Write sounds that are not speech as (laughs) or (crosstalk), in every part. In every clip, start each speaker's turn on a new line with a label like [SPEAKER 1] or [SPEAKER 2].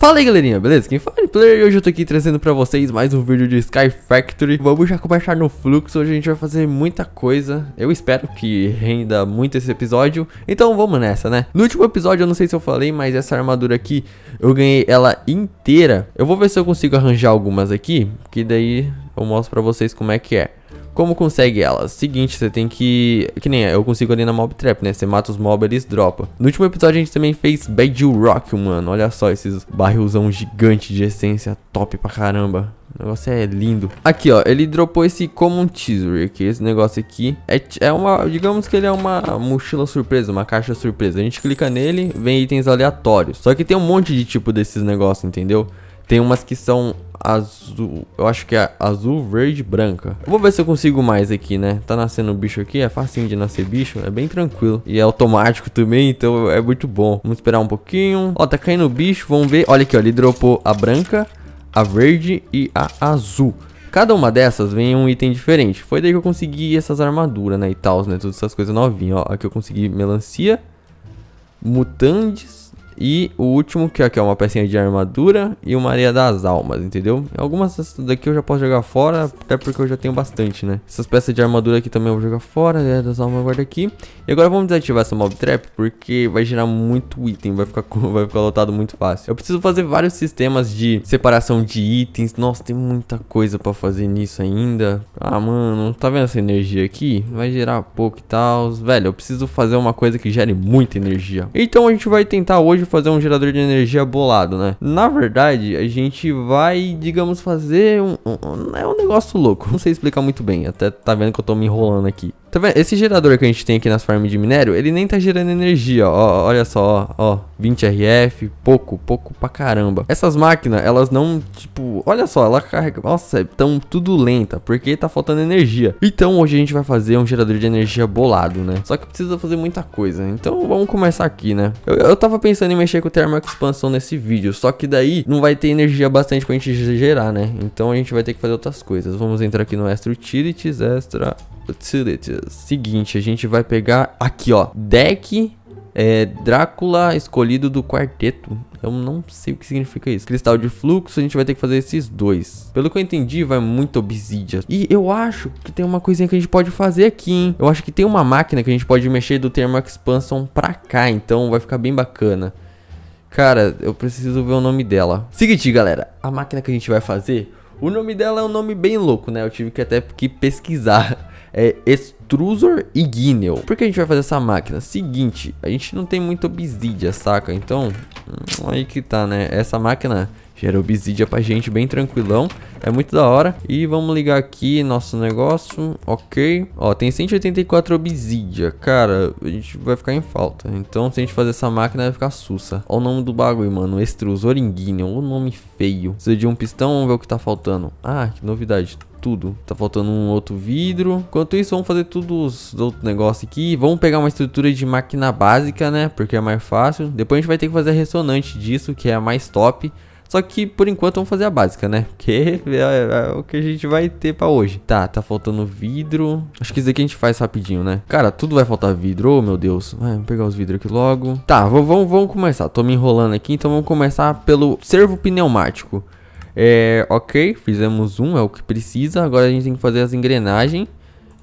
[SPEAKER 1] Fala aí galerinha, beleza? Quem fala de é player e hoje eu tô aqui trazendo pra vocês mais um vídeo de Sky Factory Vamos já começar no fluxo, hoje a gente vai fazer muita coisa Eu espero que renda muito esse episódio Então vamos nessa, né? No último episódio, eu não sei se eu falei, mas essa armadura aqui Eu ganhei ela inteira Eu vou ver se eu consigo arranjar algumas aqui Que daí eu mostro pra vocês como é que é como consegue elas? Seguinte, você tem que... Que nem eu consigo ali na Mob Trap, né? Você mata os mobs, eles dropam. No último episódio a gente também fez Bad Rock, mano. Olha só esses barrilzão gigante de essência top pra caramba. O negócio é lindo. Aqui, ó, ele dropou esse Common Teaser, que esse negócio aqui é, é uma, digamos que ele é uma mochila surpresa, uma caixa surpresa. A gente clica nele, vem itens aleatórios. Só que tem um monte de tipo desses negócios, entendeu? Tem umas que são azul, eu acho que é azul, verde, branca. vou ver se eu consigo mais aqui, né? Tá nascendo um bicho aqui, é facinho de nascer bicho, é bem tranquilo. E é automático também, então é muito bom. Vamos esperar um pouquinho. Ó, tá caindo o bicho, vamos ver. Olha aqui, ó, ele dropou a branca, a verde e a azul. Cada uma dessas vem um item diferente. Foi daí que eu consegui essas armaduras, né, e tal, né, todas essas coisas novinhas, ó. Aqui eu consegui melancia, mutantes, e o último, que aqui é uma pecinha de armadura e uma areia das almas, entendeu? Algumas daqui eu já posso jogar fora, até porque eu já tenho bastante, né? Essas peças de armadura aqui também eu vou jogar fora, areia das almas eu guardo aqui. E agora vamos desativar essa mob trap, porque vai gerar muito item, vai ficar, (laughs) vai ficar lotado muito fácil. Eu preciso fazer vários sistemas de separação de itens. Nossa, tem muita coisa pra fazer nisso ainda. Ah, mano, tá vendo essa energia aqui? Vai gerar pouco e tal. Velho, eu preciso fazer uma coisa que gere muita energia. Então a gente vai tentar hoje fazer um gerador de energia bolado, né? Na verdade, a gente vai, digamos, fazer um, um, é um negócio louco. (laughs) Não sei explicar muito bem, até tá vendo que eu tô me enrolando aqui. Tá vendo? Esse gerador que a gente tem aqui nas farms de minério, ele nem tá gerando energia, ó, olha só, ó, 20 RF, pouco, pouco pra caramba. Essas máquinas, elas não, tipo, olha só, ela carrega, nossa, é tão tudo lenta, porque tá faltando energia. Então hoje a gente vai fazer um gerador de energia bolado, né? Só que precisa fazer muita coisa, então vamos começar aqui, né? Eu, eu tava pensando em mexer com o termo Expansão nesse vídeo, só que daí não vai ter energia bastante pra gente gerar, né? Então a gente vai ter que fazer outras coisas. Vamos entrar aqui no Extra Utilities, Extra Utilities. Seguinte, a gente vai pegar aqui, ó. Deck é, Drácula escolhido do quarteto. Eu não sei o que significa isso. Cristal de fluxo, a gente vai ter que fazer esses dois. Pelo que eu entendi, vai muito obsidian. E eu acho que tem uma coisinha que a gente pode fazer aqui, hein? Eu acho que tem uma máquina que a gente pode mexer do termo Expansion pra cá. Então vai ficar bem bacana. Cara, eu preciso ver o nome dela. Seguinte, galera. A máquina que a gente vai fazer... O nome dela é um nome bem louco, né? Eu tive que até que pesquisar. (laughs) é extrusor e guinel. Por que a gente vai fazer essa máquina? Seguinte, a gente não tem muita obsidia, saca? Então, hum, aí que tá, né? Essa máquina gera obsidia pra gente bem tranquilão. É muito da hora. E vamos ligar aqui nosso negócio. Ok. Ó, tem 184 obsidia. Cara, a gente vai ficar em falta. Então, se a gente fazer essa máquina, vai ficar sussa. Ó o nome do bagulho, mano. Extrusor inguineo. O nome feio. Precisa de um pistão. Vamos ver o que tá faltando. Ah, que novidade tudo. Tá faltando um outro vidro. Enquanto isso, vamos fazer tudo os outros negócios aqui. Vamos pegar uma estrutura de máquina básica, né? Porque é mais fácil. Depois a gente vai ter que fazer a ressonante disso, que é a mais top. Só que por enquanto vamos fazer a básica, né? Porque (laughs) é, é, é, o que a gente vai ter pra hoje. Tá, tá faltando vidro. Acho que isso aqui a gente faz rapidinho, né? Cara, tudo vai faltar vidro. Oh, meu Deus. Vai, vamos pegar os vidros aqui logo. Tá, vamos começar. Tô me enrolando aqui, então vamos começar pelo servo pneumático. É, ok, fizemos um, é o que precisa. Agora a gente tem que fazer as engrenagens.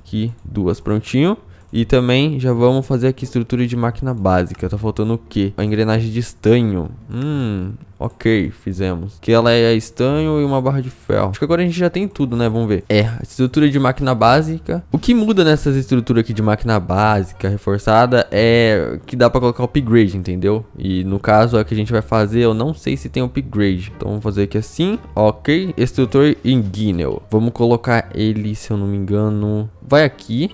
[SPEAKER 1] Aqui, duas, prontinho. E também já vamos fazer aqui estrutura de máquina básica. Tá faltando o quê? A engrenagem de estanho. Hum, ok, fizemos. Que ela é estanho e uma barra de ferro. Acho que agora a gente já tem tudo, né? Vamos ver. É, estrutura de máquina básica. O que muda nessas estruturas aqui de máquina básica reforçada é que dá pra colocar upgrade, entendeu? E no caso, a é que a gente vai fazer, eu não sei se tem upgrade. Então vamos fazer aqui assim. Ok, estrutor inguinel. Vamos colocar ele, se eu não me engano... Vai aqui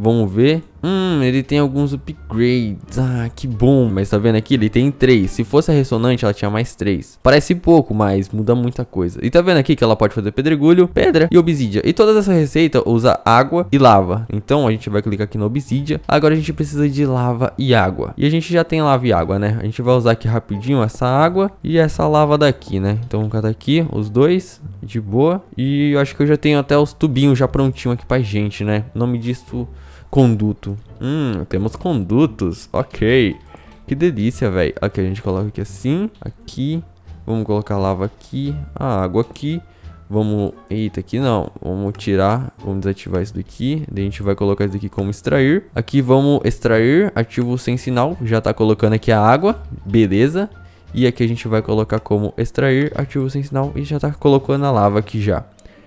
[SPEAKER 1] Vamos ver. Hum, ele tem alguns upgrades. Ah, que bom. Mas tá vendo aqui? Ele tem três. Se fosse a ressonante, ela tinha mais três. Parece pouco, mas muda muita coisa. E tá vendo aqui que ela pode fazer pedregulho, pedra e obsidia. E toda essa receita usa água e lava. Então a gente vai clicar aqui na obsidia. Agora a gente precisa de lava e água. E a gente já tem lava e água, né? A gente vai usar aqui rapidinho essa água e essa lava daqui, né? Então vamos catar aqui os dois, de boa. E eu acho que eu já tenho até os tubinhos já prontinho aqui pra gente, né? O nome disso... Conduto. Hum, temos condutos. Ok. Que delícia, velho. Aqui a gente coloca aqui assim. Aqui. Vamos colocar lava aqui. A água aqui. Vamos... Eita, aqui não. Vamos tirar. Vamos desativar isso daqui. Daí a gente vai colocar isso daqui como extrair. Aqui vamos extrair. Ativo sem sinal. Já tá colocando aqui a água. Beleza. E aqui a gente vai colocar como extrair. Ativo sem sinal. E já tá colocando a lava aqui já.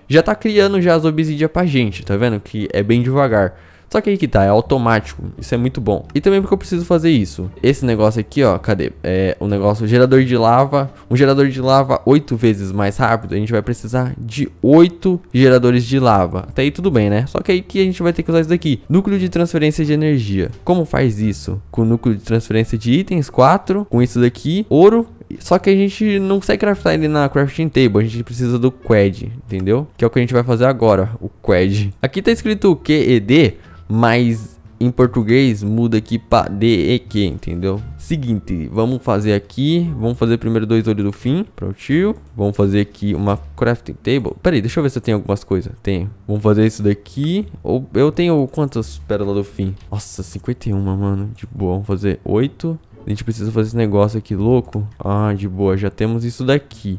[SPEAKER 1] Já tá criando já as obsidias pra gente. Tá vendo? Que é bem devagar. Só que aí que tá, é automático. Isso é muito bom. E também porque eu preciso fazer isso. Esse negócio aqui, ó, cadê? É um negócio gerador de lava. Um gerador de lava oito vezes mais rápido. A gente vai precisar de oito geradores de lava. Até aí tudo bem, né? Só que aí que a gente vai ter que usar isso daqui. Núcleo de transferência de energia. Como faz isso? Com núcleo de transferência de itens quatro. Com isso daqui, ouro só que a gente não consegue craftar ele na crafting table, a gente precisa do quad, entendeu? Que é o que a gente vai fazer agora, o quad. Aqui tá escrito QED, mas em português muda aqui para DEQ, entendeu? Seguinte, vamos fazer aqui, vamos fazer primeiro dois olhos do fim, prontinho. Vamos fazer aqui uma crafting table. Pera aí, deixa eu ver se eu tenho algumas coisas. Tenho. Vamos fazer isso daqui. Ou eu tenho quantas pérolas do fim? Nossa, 51, mano. De boa, vamos fazer 8. A gente precisa fazer esse negócio aqui louco. Ah, de boa, já temos isso daqui.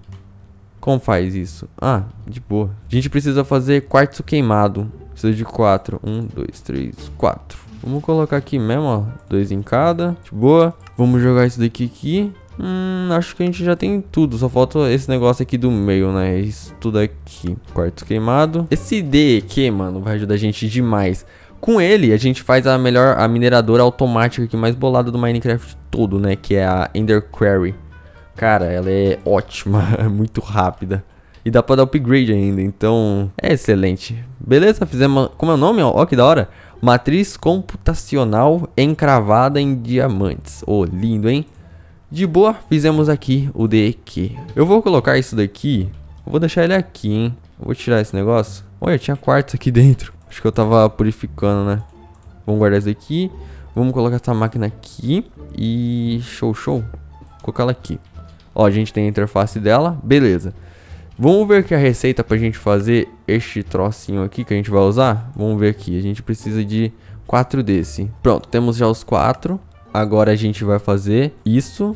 [SPEAKER 1] Como faz isso? Ah, de boa. A gente precisa fazer quartzo queimado. Preciso de quatro. Um, dois, três, quatro. Vamos colocar aqui mesmo, ó. Dois em cada. De boa. Vamos jogar isso daqui aqui. Hum, acho que a gente já tem tudo. Só falta esse negócio aqui do meio, né? Isso tudo aqui. Quarto queimado. Esse D aqui, mano, vai ajudar a gente demais. Com ele, a gente faz a melhor, a mineradora automática aqui mais bolada do Minecraft todo, né? Que é a Ender Quarry. Cara, ela é ótima, (laughs) é muito rápida. E dá pra dar upgrade ainda, então é excelente. Beleza, fizemos. Como é o nome? Ó, que da hora. Matriz computacional encravada em diamantes. Ô, oh, lindo, hein? De boa, fizemos aqui o DQ. Eu vou colocar isso daqui. Vou deixar ele aqui, hein? Vou tirar esse negócio. Olha, tinha quartos aqui (laughs) dentro. Acho que eu tava purificando, né? Vamos guardar isso aqui. Vamos colocar essa máquina aqui. E show, show. Vou colocar ela aqui. Ó, a gente tem a interface dela. Beleza. Vamos ver que a receita pra gente fazer este trocinho aqui que a gente vai usar. Vamos ver aqui, a gente precisa de quatro desse. Pronto, temos já os quatro. Agora a gente vai fazer isso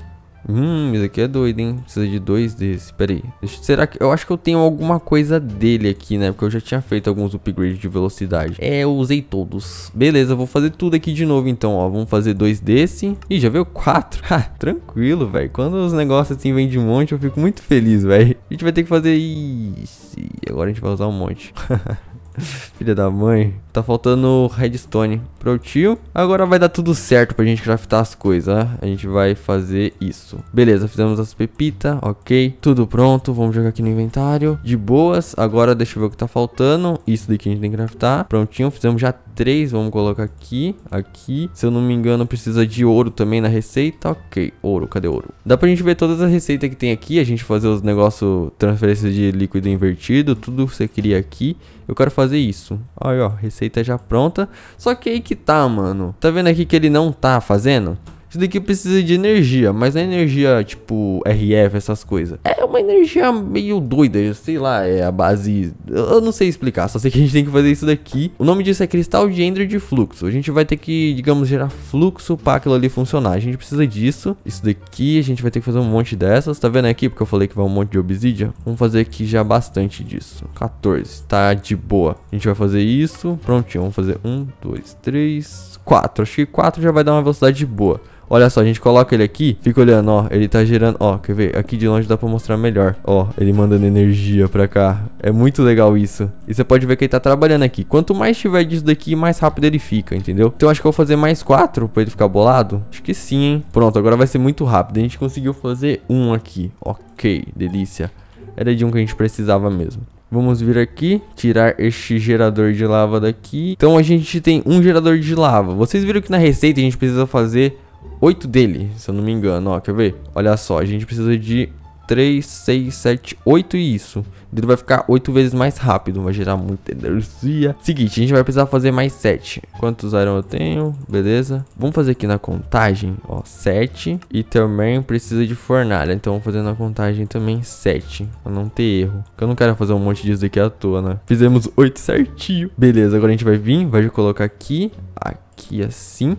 [SPEAKER 1] Hum, isso aqui é doido, hein? Precisa de dois desses. Pera aí. Deixa, será que... Eu acho que eu tenho alguma coisa dele aqui, né? Porque eu já tinha feito alguns upgrades de velocidade. É, eu usei todos. Beleza, vou fazer tudo aqui de novo, então, ó. Vamos fazer dois desse. Ih, já veio quatro. Ah, (laughs) tranquilo, velho. Quando os negócios assim vêm de monte, eu fico muito feliz, velho. A gente vai ter que fazer... isso. Agora a gente vai usar um monte. (laughs) Filha da mãe. Tá faltando redstone. Prontinho. Agora vai dar tudo certo pra gente craftar as coisas. Ah. A gente vai fazer isso. Beleza, fizemos as pepitas, ok. Tudo pronto, vamos jogar aqui no inventário. De boas, agora deixa eu ver o que tá faltando. Isso daqui a gente tem que craftar. Prontinho, fizemos já três, vamos colocar aqui, aqui. Se eu não me engano, precisa de ouro também na receita. Ok, ouro, cadê ouro? Dá pra gente ver todas as receitas que tem aqui, a gente fazer os negócios, transferência de líquido invertido, tudo que você queria aqui. Eu quero fazer isso. Aí, ó, receita já pronta. Só que aí que que tá, mano. Tá vendo aqui que ele não tá fazendo? Isso daqui precisa de energia, mas não é energia tipo RF, essas coisas. É uma energia meio doida, sei lá, é a base. Eu não sei explicar, só sei que a gente tem que fazer isso daqui. O nome disso é cristal de Ender de fluxo. A gente vai ter que, digamos, gerar fluxo para aquilo ali funcionar. A gente precisa disso. Isso daqui a gente vai ter que fazer um monte dessas. Tá vendo aqui? Porque eu falei que vai um monte de obsidian. Vamos fazer aqui já bastante disso. 14, tá de boa. A gente vai fazer isso. Prontinho, vamos fazer um, dois, três, quatro. Acho que quatro já vai dar uma velocidade boa. Olha só, a gente coloca ele aqui, fica olhando, ó, ele tá girando, ó, quer ver? Aqui de longe dá pra mostrar melhor. Ó, ele mandando energia pra cá. É muito legal isso. E você pode ver que ele tá trabalhando aqui. Quanto mais tiver disso daqui, mais rápido ele fica, entendeu? Então acho que eu vou fazer mais quatro pra ele ficar bolado. Acho que sim, hein? Pronto, agora vai ser muito rápido. A gente conseguiu fazer um aqui. Ok, delícia. Era de um que a gente precisava mesmo. Vamos vir aqui, tirar este gerador de lava daqui. Então a gente tem um gerador de lava. Vocês viram que na receita a gente precisa fazer 8 dele, se eu não me engano. Ó, quer ver? Olha só, a gente precisa de 3, 6, 7, 8 e isso. Ele vai ficar 8 vezes mais rápido, vai gerar muita energia. Seguinte, a gente vai precisar fazer mais 7. Quantos iron eu tenho? Beleza. Vamos fazer aqui na contagem, ó, 7. E também precisa de fornalha, então vamos fazer na contagem também 7, pra não ter erro. Porque eu não quero fazer um monte disso aqui à toa, né? Fizemos 8 certinho. Beleza, agora a gente vai vir, vai colocar aqui, aqui assim.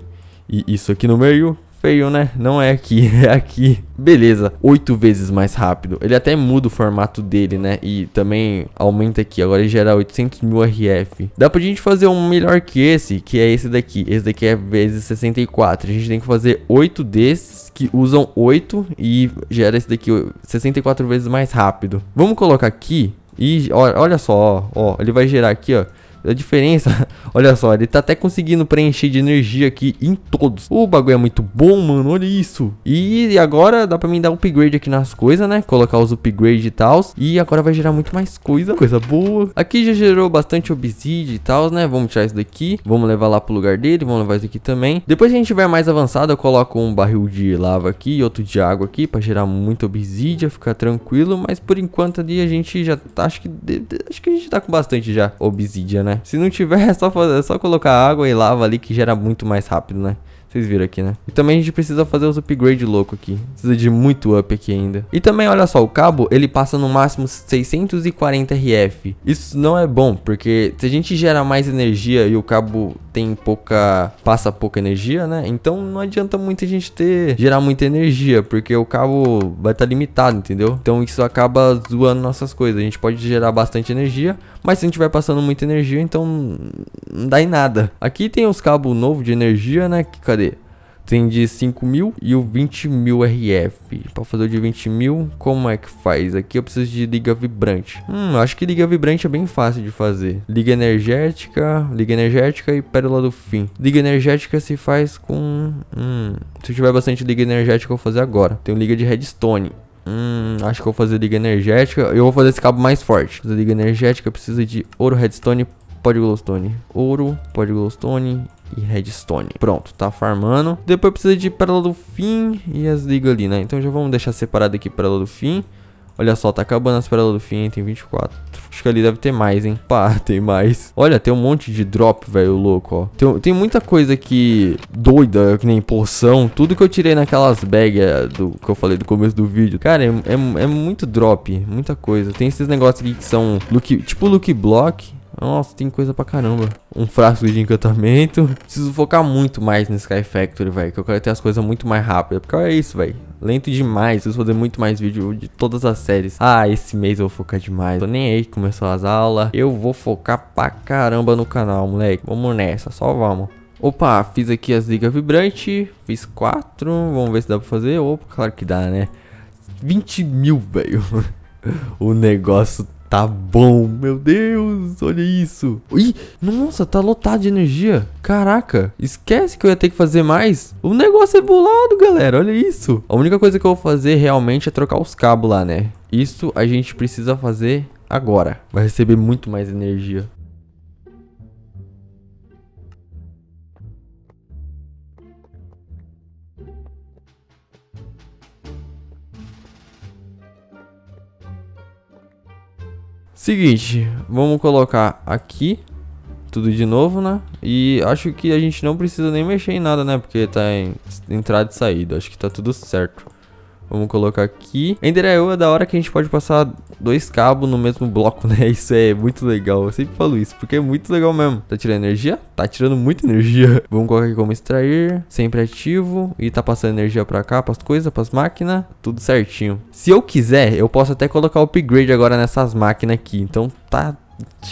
[SPEAKER 1] E isso aqui no meio, feio, né? Não é aqui, (laughs) é aqui. Beleza, oito vezes mais rápido. Ele até muda o formato dele, né? E também aumenta aqui. Agora ele gera 800 mil RF. Dá pra gente fazer um melhor que esse, que é esse daqui. Esse daqui é vezes 64. A gente tem que fazer oito desses que usam oito e gera esse daqui 64 vezes mais rápido. Vamos colocar aqui. E olha só, ó, ó, ele vai gerar aqui, ó, a diferença, (laughs) olha só, ele tá até conseguindo preencher de energia aqui em todos. O bagulho é muito bom, mano, olha isso. E agora dá pra mim dar upgrade aqui nas coisas, né? Colocar os upgrades e tal. E agora vai gerar muito mais coisa, coisa boa. Aqui já gerou bastante obsidian e tal, né? Vamos tirar isso daqui, vamos levar lá pro lugar dele, vamos levar isso aqui também. Depois que a gente vai mais avançado, eu coloco um barril de lava aqui e outro de água aqui pra gerar muito obsidian, ficar tranquilo. Mas por enquanto ali a gente já tá, acho que, acho que a gente tá com bastante já obsidian, né? né? Se não tiver, (laughs) é só, fazer, é só colocar água e lava ali que gera muito mais rápido, né? Vocês viram aqui, né? E também a gente precisa fazer os upgrade louco aqui. Precisa de muito up aqui ainda. E também, olha só, o cabo, ele passa no máximo 640 RF. Isso não é bom, porque se a gente gera mais energia e o cabo tem pouca... Passa pouca energia, né? Então não adianta muito a gente ter... Gerar muita energia, porque o cabo vai estar tá limitado, entendeu? Então isso acaba zoando nossas coisas. A gente pode gerar bastante energia, mas se a gente vai passando muita energia, então não dá em nada. Aqui tem os cabos novos de energia, né? Cadê? tem de 5 mil e o 20 mil RF. Para fazer o de 20 mil, como é que faz? Aqui eu preciso de liga vibrante. Hum, acho que liga vibrante é bem fácil de fazer. Liga energética, liga energética e pérola do fim. Liga energética se faz com... Hum, se tiver bastante liga energética eu vou fazer agora. Tem liga de redstone. Hum, acho que eu vou fazer liga energética. Eu vou fazer esse cabo mais forte. Fazer liga energética precisa de ouro redstone, pó de glowstone. Ouro, pó de glowstone e redstone. Pronto, tá farmando. Depois precisa de pérola do fim e as ligas ali, né? Então já vamos deixar separado aqui pérola do fim. Olha só, tá acabando as pérolas do fim, hein? Tem 24. Acho que ali deve ter mais, hein? (laughs) Pá, tem mais. Olha, tem um monte de drop, velho, louco, ó. Tem, tem muita coisa que doida, que nem poção. Tudo que eu tirei naquelas bags é, do, que eu falei do começo do vídeo. Cara, é, é, é muito drop, muita coisa. Tem esses negócios aqui que são look, tipo look block. Nossa, tem coisa pra caramba. Um frasco de encantamento. Preciso focar muito mais no Sky Factory, velho. Que eu quero ter as coisas muito mais rápido. Porque é isso, velho. Lento demais. Preciso fazer muito mais vídeo de todas as séries. Ah, esse mês eu vou focar demais. Tô nem aí que começou as aulas. Eu vou focar pra caramba no canal, moleque. Vamos nessa, só vamos. Opa, fiz aqui as ligas vibrantes. Fiz quatro. Vamos ver se dá pra fazer. Opa, claro que dá, né? 20 mil, velho. (laughs) o negócio Tá bom, meu Deus, olha isso. Ih, nossa, tá lotado de energia. Caraca, esquece que eu ia ter que fazer mais. O negócio é bolado, galera, olha isso. A única coisa que eu vou fazer realmente é trocar os cabos lá, né? Isso a gente precisa fazer agora. Vai receber muito mais energia. Seguinte, vamos colocar aqui tudo de novo, né? E acho que a gente não precisa nem mexer em nada, né? Porque tá em entrada e saída, acho que tá tudo certo. Vamos colocar aqui. Ender IO é da hora que a gente pode passar dois cabos no mesmo bloco, (laughs) né? Isso é muito legal. Eu sempre falo isso, porque é muito legal mesmo. Tá tirando energia? Tá tirando muita energia. (laughs) Vamos colocar aqui como extrair. Sempre ativo. E tá passando energia pra cá, pras coisas, pras máquinas. Tudo certinho. Se eu quiser, eu posso até colocar upgrade agora nessas máquinas aqui. Então tá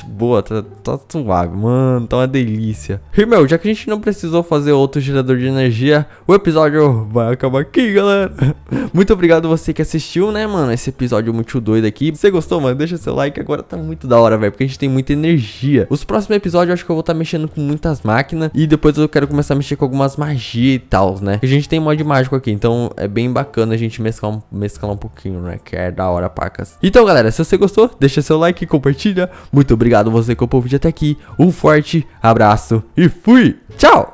[SPEAKER 1] boa, tá, tá suave, mano, tá uma delícia. E, meu, já que a gente não precisou fazer outro gerador de energia, o episódio vai acabar aqui, galera. (laughs) Muito obrigado você que assistiu, né, mano, esse episódio muito doido aqui. Se você gostou, mano, deixa seu like, agora tá muito da hora, velho, porque a gente tem muita energia. Os próximos episódios eu acho que eu vou estar tá mexendo com muitas máquinas e depois eu quero começar a mexer com algumas magias e tal, né. A gente tem mod mágico aqui, então é bem bacana a gente mesclar um, mesclar um pouquinho, né, que é da hora, pacas. Então, galera, se você gostou, deixa seu like, compartilha, muito obrigado você que acompanhou o vídeo até aqui. Um forte abraço e fui! Tchau!